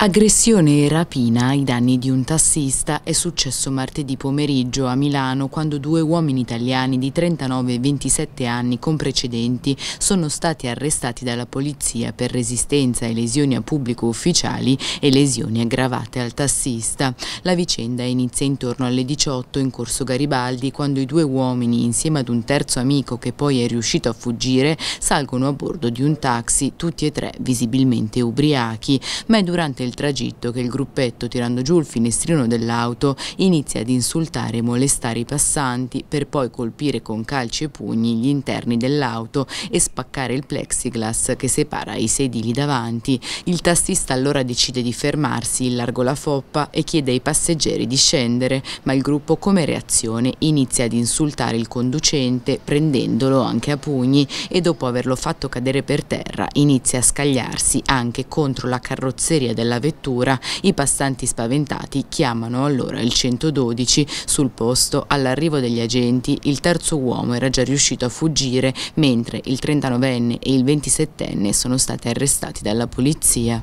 Aggressione e rapina ai danni di un tassista è successo martedì pomeriggio a Milano quando due uomini italiani di 39 e 27 anni con precedenti sono stati arrestati dalla polizia per resistenza e lesioni a pubblico ufficiali e lesioni aggravate al tassista. La vicenda inizia intorno alle 18 in corso Garibaldi quando i due uomini insieme ad un terzo amico che poi è riuscito a fuggire salgono a bordo di un taxi, tutti e tre visibilmente ubriachi, ma è durante il il tragitto che il gruppetto, tirando giù il finestrino dell'auto, inizia ad insultare e molestare i passanti per poi colpire con calci e pugni gli interni dell'auto e spaccare il plexiglass che separa i sedili davanti. Il tassista allora decide di fermarsi, largo la foppa e chiede ai passeggeri di scendere, ma il gruppo come reazione inizia ad insultare il conducente prendendolo anche a pugni e dopo averlo fatto cadere per terra inizia a scagliarsi anche contro la carrozzeria della la vettura, i passanti spaventati chiamano allora il 112. Sul posto, all'arrivo degli agenti, il terzo uomo era già riuscito a fuggire, mentre il 39enne e il 27enne sono stati arrestati dalla polizia.